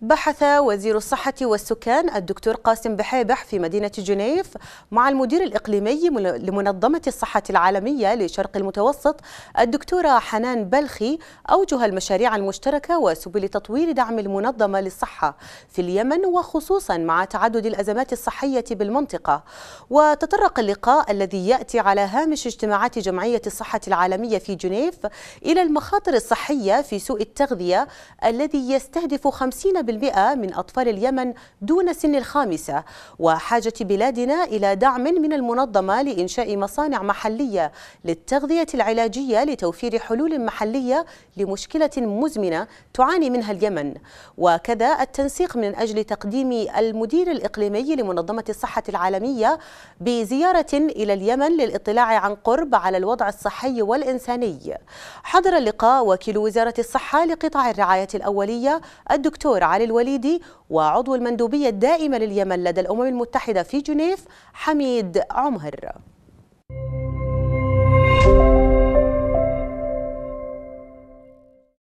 بحث وزير الصحة والسكان الدكتور قاسم بحيبح في مدينة جنيف مع المدير الإقليمي لمنظمة الصحة العالمية لشرق المتوسط الدكتورة حنان بلخي أوجه المشاريع المشتركة وسبل تطوير دعم المنظمة للصحة في اليمن وخصوصا مع تعدد الأزمات الصحية بالمنطقة وتطرق اللقاء الذي يأتي على هامش اجتماعات جمعية الصحة العالمية في جنيف إلى المخاطر الصحية في سوء التغذية الذي يستهدف 50 بالمئة من أطفال اليمن دون سن الخامسة وحاجة بلادنا إلى دعم من المنظمة لإنشاء مصانع محلية للتغذية العلاجية لتوفير حلول محلية لمشكلة مزمنة تعاني منها اليمن وكذا التنسيق من أجل تقديم المدير الإقليمي لمنظمة الصحة العالمية بزيارة إلى اليمن للإطلاع عن قرب على الوضع الصحي والإنساني حضر اللقاء وكيل وزارة الصحة لقطاع الرعاية الأولية الدكتور علي علي الوليدي وعضو المندوبية الدائمة لليمن لدى الأمم المتحدة في جنيف حميد عمهر